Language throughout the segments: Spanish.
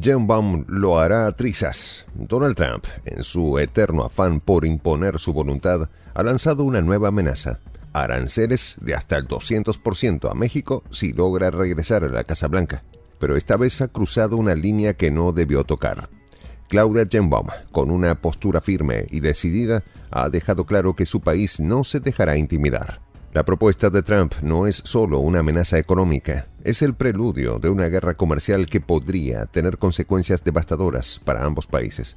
Jenbaum lo hará a trizas. Donald Trump, en su eterno afán por imponer su voluntad, ha lanzado una nueva amenaza. Aranceles de hasta el 200% a México si logra regresar a la Casa Blanca. Pero esta vez ha cruzado una línea que no debió tocar. Claudia Jenbaum, con una postura firme y decidida, ha dejado claro que su país no se dejará intimidar. La propuesta de Trump no es solo una amenaza económica, es el preludio de una guerra comercial que podría tener consecuencias devastadoras para ambos países.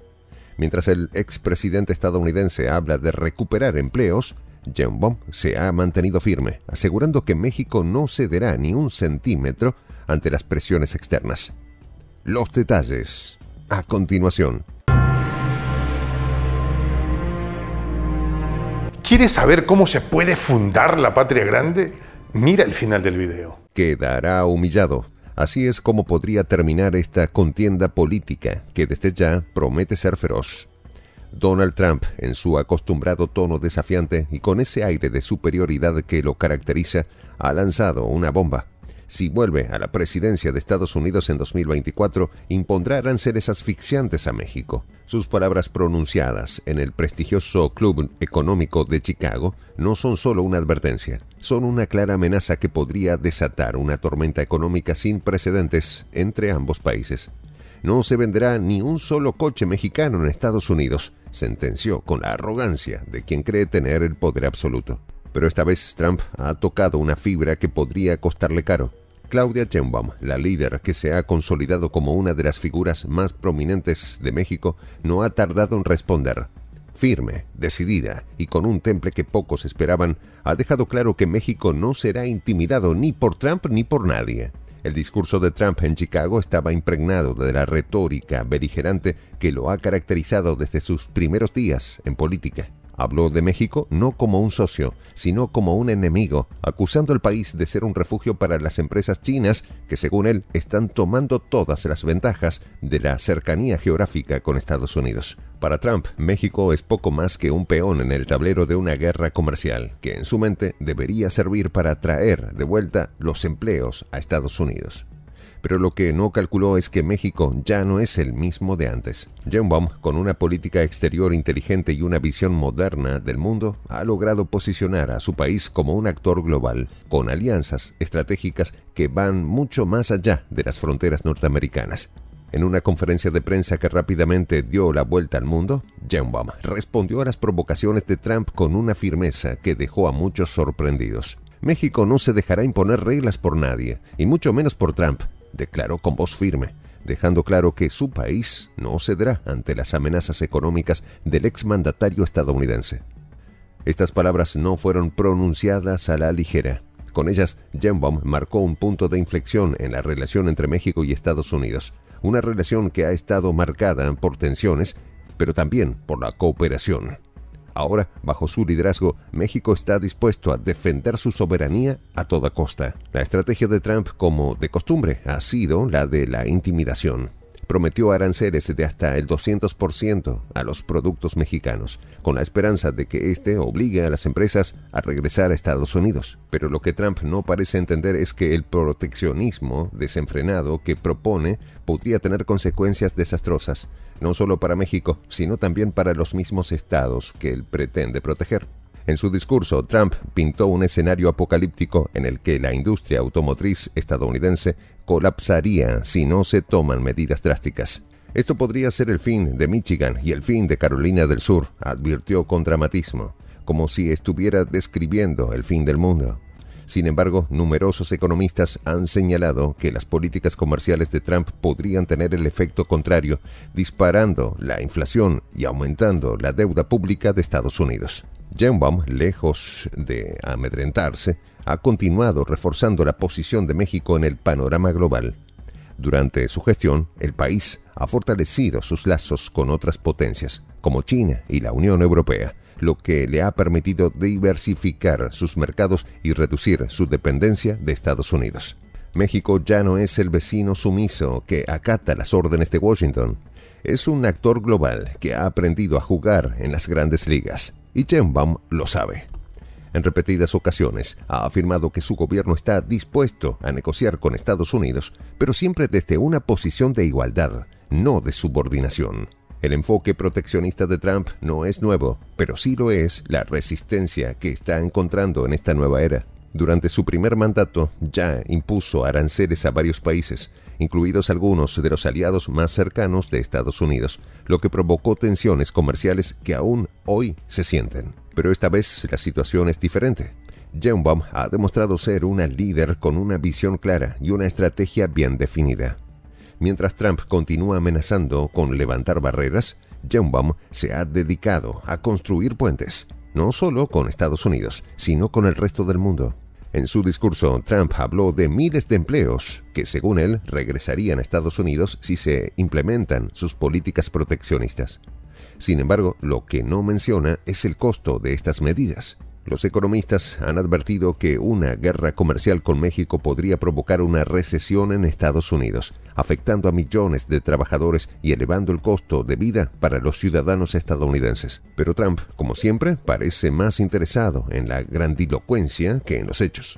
Mientras el expresidente estadounidense habla de recuperar empleos, Jean se ha mantenido firme, asegurando que México no cederá ni un centímetro ante las presiones externas. Los detalles a continuación. ¿Quieres saber cómo se puede fundar la patria grande? Mira el final del video. Quedará humillado. Así es como podría terminar esta contienda política que desde ya promete ser feroz. Donald Trump, en su acostumbrado tono desafiante y con ese aire de superioridad que lo caracteriza, ha lanzado una bomba si vuelve a la presidencia de Estados Unidos en 2024, impondrá aranceles asfixiantes a México. Sus palabras pronunciadas en el prestigioso Club Económico de Chicago no son solo una advertencia, son una clara amenaza que podría desatar una tormenta económica sin precedentes entre ambos países. No se venderá ni un solo coche mexicano en Estados Unidos, sentenció con la arrogancia de quien cree tener el poder absoluto pero esta vez Trump ha tocado una fibra que podría costarle caro. Claudia Sheinbaum, la líder que se ha consolidado como una de las figuras más prominentes de México, no ha tardado en responder. Firme, decidida y con un temple que pocos esperaban, ha dejado claro que México no será intimidado ni por Trump ni por nadie. El discurso de Trump en Chicago estaba impregnado de la retórica beligerante que lo ha caracterizado desde sus primeros días en política. Habló de México no como un socio, sino como un enemigo, acusando al país de ser un refugio para las empresas chinas que, según él, están tomando todas las ventajas de la cercanía geográfica con Estados Unidos. Para Trump, México es poco más que un peón en el tablero de una guerra comercial, que en su mente debería servir para traer de vuelta los empleos a Estados Unidos pero lo que no calculó es que México ya no es el mismo de antes. Baum, con una política exterior inteligente y una visión moderna del mundo, ha logrado posicionar a su país como un actor global, con alianzas estratégicas que van mucho más allá de las fronteras norteamericanas. En una conferencia de prensa que rápidamente dio la vuelta al mundo, Baum respondió a las provocaciones de Trump con una firmeza que dejó a muchos sorprendidos. México no se dejará imponer reglas por nadie, y mucho menos por Trump, declaró con voz firme, dejando claro que su país no cederá ante las amenazas económicas del exmandatario estadounidense. Estas palabras no fueron pronunciadas a la ligera. Con ellas, Jenbaum marcó un punto de inflexión en la relación entre México y Estados Unidos, una relación que ha estado marcada por tensiones, pero también por la cooperación. Ahora, bajo su liderazgo, México está dispuesto a defender su soberanía a toda costa. La estrategia de Trump, como de costumbre, ha sido la de la intimidación prometió aranceles de hasta el 200% a los productos mexicanos, con la esperanza de que este obligue a las empresas a regresar a Estados Unidos. Pero lo que Trump no parece entender es que el proteccionismo desenfrenado que propone podría tener consecuencias desastrosas, no solo para México, sino también para los mismos estados que él pretende proteger. En su discurso, Trump pintó un escenario apocalíptico en el que la industria automotriz estadounidense colapsaría si no se toman medidas drásticas. Esto podría ser el fin de Michigan y el fin de Carolina del Sur, advirtió con dramatismo, como si estuviera describiendo el fin del mundo. Sin embargo, numerosos economistas han señalado que las políticas comerciales de Trump podrían tener el efecto contrario, disparando la inflación y aumentando la deuda pública de Estados Unidos. Jenbaum, lejos de amedrentarse, ha continuado reforzando la posición de México en el panorama global. Durante su gestión, el país ha fortalecido sus lazos con otras potencias, como China y la Unión Europea, lo que le ha permitido diversificar sus mercados y reducir su dependencia de Estados Unidos. México ya no es el vecino sumiso que acata las órdenes de Washington. Es un actor global que ha aprendido a jugar en las grandes ligas, y Chenbaum lo sabe. En repetidas ocasiones ha afirmado que su gobierno está dispuesto a negociar con Estados Unidos, pero siempre desde una posición de igualdad, no de subordinación. El enfoque proteccionista de Trump no es nuevo, pero sí lo es la resistencia que está encontrando en esta nueva era. Durante su primer mandato ya impuso aranceles a varios países, incluidos algunos de los aliados más cercanos de Estados Unidos, lo que provocó tensiones comerciales que aún hoy se sienten. Pero esta vez la situación es diferente. Baum ha demostrado ser una líder con una visión clara y una estrategia bien definida. Mientras Trump continúa amenazando con levantar barreras, Jenbaum se ha dedicado a construir puentes, no solo con Estados Unidos, sino con el resto del mundo. En su discurso, Trump habló de miles de empleos que, según él, regresarían a Estados Unidos si se implementan sus políticas proteccionistas. Sin embargo, lo que no menciona es el costo de estas medidas. Los economistas han advertido que una guerra comercial con México podría provocar una recesión en Estados Unidos, afectando a millones de trabajadores y elevando el costo de vida para los ciudadanos estadounidenses. Pero Trump, como siempre, parece más interesado en la grandilocuencia que en los hechos.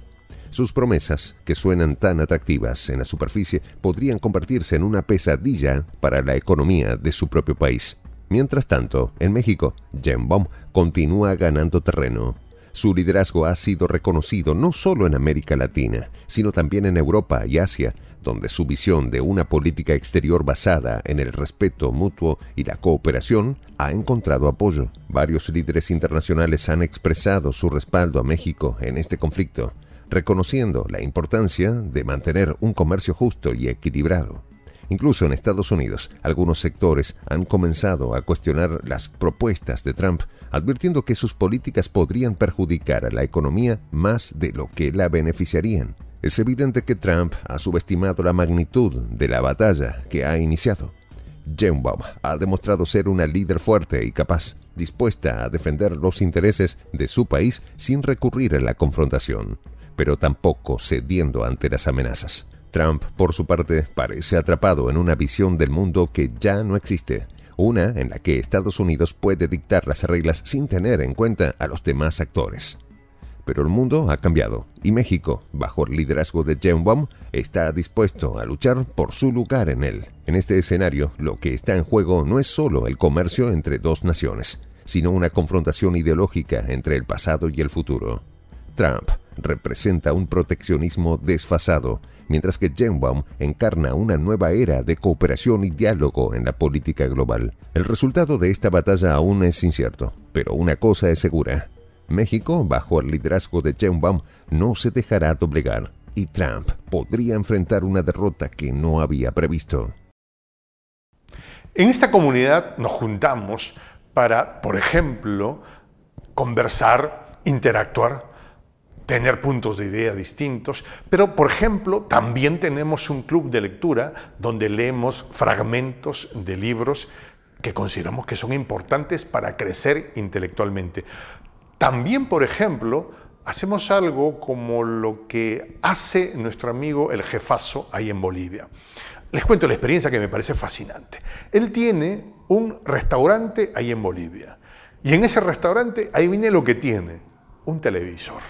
Sus promesas, que suenan tan atractivas en la superficie, podrían convertirse en una pesadilla para la economía de su propio país. Mientras tanto, en México, Jen bomb continúa ganando terreno su liderazgo ha sido reconocido no solo en América Latina, sino también en Europa y Asia, donde su visión de una política exterior basada en el respeto mutuo y la cooperación ha encontrado apoyo. Varios líderes internacionales han expresado su respaldo a México en este conflicto, reconociendo la importancia de mantener un comercio justo y equilibrado. Incluso en Estados Unidos, algunos sectores han comenzado a cuestionar las propuestas de Trump, advirtiendo que sus políticas podrían perjudicar a la economía más de lo que la beneficiarían. Es evidente que Trump ha subestimado la magnitud de la batalla que ha iniciado. Jenbaum ha demostrado ser una líder fuerte y capaz, dispuesta a defender los intereses de su país sin recurrir a la confrontación, pero tampoco cediendo ante las amenazas. Trump, por su parte, parece atrapado en una visión del mundo que ya no existe, una en la que Estados Unidos puede dictar las reglas sin tener en cuenta a los demás actores. Pero el mundo ha cambiado y México, bajo el liderazgo de Wong, está dispuesto a luchar por su lugar en él. En este escenario, lo que está en juego no es solo el comercio entre dos naciones, sino una confrontación ideológica entre el pasado y el futuro. Trump representa un proteccionismo desfasado, mientras que Jenbaum encarna una nueva era de cooperación y diálogo en la política global. El resultado de esta batalla aún es incierto, pero una cosa es segura. México, bajo el liderazgo de Jenbaum, no se dejará doblegar y Trump podría enfrentar una derrota que no había previsto. En esta comunidad nos juntamos para, por ejemplo, conversar, interactuar tener puntos de idea distintos, pero por ejemplo también tenemos un club de lectura donde leemos fragmentos de libros que consideramos que son importantes para crecer intelectualmente. También, por ejemplo, hacemos algo como lo que hace nuestro amigo el jefazo ahí en Bolivia. Les cuento la experiencia que me parece fascinante. Él tiene un restaurante ahí en Bolivia. Y en ese restaurante, ahí viene lo que tiene, un televisor.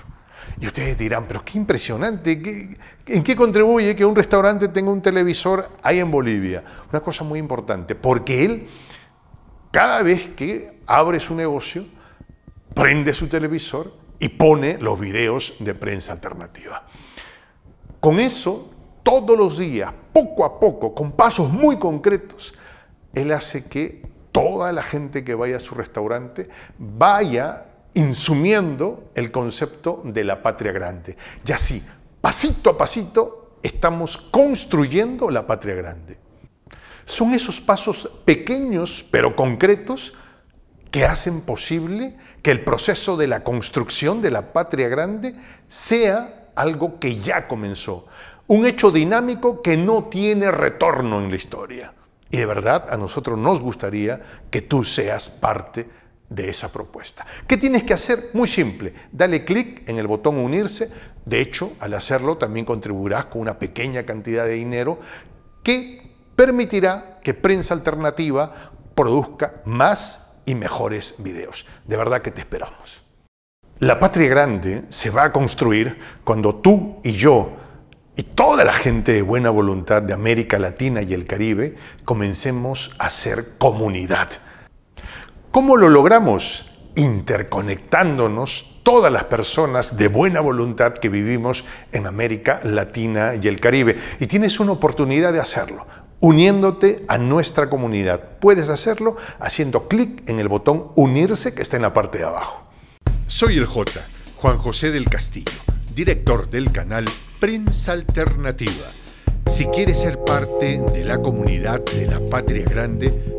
Y ustedes dirán, pero qué impresionante, ¿en qué contribuye que un restaurante tenga un televisor ahí en Bolivia? Una cosa muy importante, porque él, cada vez que abre su negocio, prende su televisor y pone los videos de prensa alternativa. Con eso, todos los días, poco a poco, con pasos muy concretos, él hace que toda la gente que vaya a su restaurante vaya insumiendo el concepto de la patria grande. Y así, pasito a pasito, estamos construyendo la patria grande. Son esos pasos pequeños pero concretos que hacen posible que el proceso de la construcción de la patria grande sea algo que ya comenzó, un hecho dinámico que no tiene retorno en la historia. Y de verdad a nosotros nos gustaría que tú seas parte de esa propuesta. ¿Qué tienes que hacer? Muy simple, dale clic en el botón unirse. De hecho, al hacerlo también contribuirás con una pequeña cantidad de dinero que permitirá que Prensa Alternativa produzca más y mejores videos. De verdad que te esperamos. La patria grande se va a construir cuando tú y yo y toda la gente de buena voluntad de América Latina y el Caribe comencemos a ser comunidad ¿Cómo lo logramos? Interconectándonos todas las personas de buena voluntad que vivimos en América Latina y el Caribe. Y tienes una oportunidad de hacerlo uniéndote a nuestra comunidad. Puedes hacerlo haciendo clic en el botón unirse que está en la parte de abajo. Soy el J, Juan José del Castillo, director del canal Prensa Alternativa. Si quieres ser parte de la comunidad de la Patria Grande,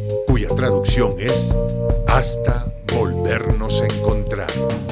traducción es hasta volvernos a encontrar.